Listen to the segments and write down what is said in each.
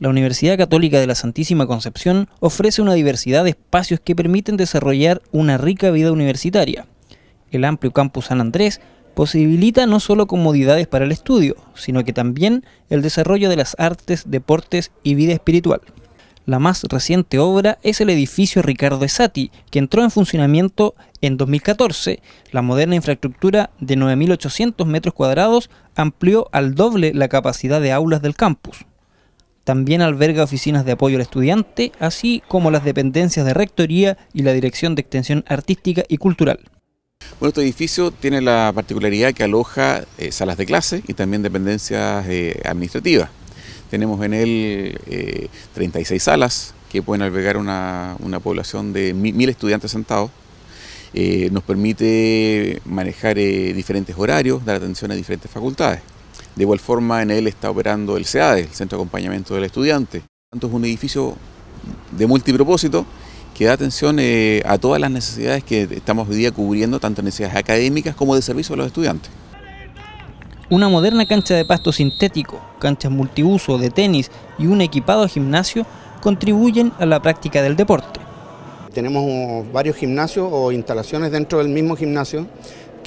la Universidad Católica de la Santísima Concepción ofrece una diversidad de espacios que permiten desarrollar una rica vida universitaria. El amplio campus San Andrés posibilita no solo comodidades para el estudio, sino que también el desarrollo de las artes, deportes y vida espiritual. La más reciente obra es el edificio Ricardo Esati, que entró en funcionamiento en 2014. La moderna infraestructura de 9.800 metros cuadrados amplió al doble la capacidad de aulas del campus. También alberga oficinas de apoyo al estudiante, así como las dependencias de Rectoría y la Dirección de Extensión Artística y Cultural. Bueno, este edificio tiene la particularidad que aloja eh, salas de clase y también dependencias eh, administrativas. Tenemos en él 36 eh, salas que pueden albergar una, población de mil estudiantes sentados. nos permite manejar diferentes horarios, dar atención a diferentes facultades. De igual forma, en él está operando el CEADE, el Centro de Acompañamiento del Estudiante. es un edificio de multipropósito que da atención eh, a todas las necesidades que estamos hoy día cubriendo, tanto necesidades académicas como de servicio a los estudiantes. Una moderna cancha de pasto sintético, canchas multiuso de tenis y un equipado gimnasio contribuyen a la práctica del deporte. Tenemos varios gimnasios o instalaciones dentro del mismo gimnasio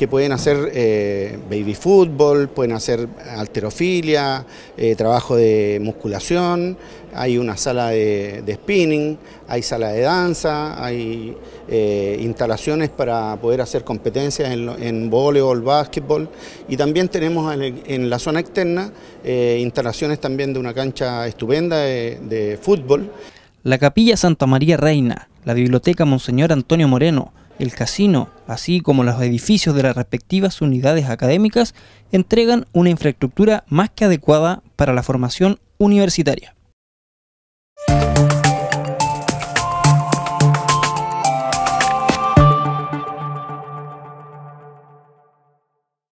que pueden hacer eh, baby fútbol, pueden hacer alterofilia, eh, trabajo de musculación, hay una sala de, spinning, hay sala de danza, hay eh, instalaciones para poder hacer competencias en, voleibol, básquetbol y también tenemos en, la zona externa instalaciones también de una cancha estupenda de, de fútbol. La Capilla Santa María Reina, la Biblioteca Monseñor Antonio Moreno, el casino, así como los edificios de las respectivas unidades académicas, entregan una infraestructura más que adecuada para la formación universitaria.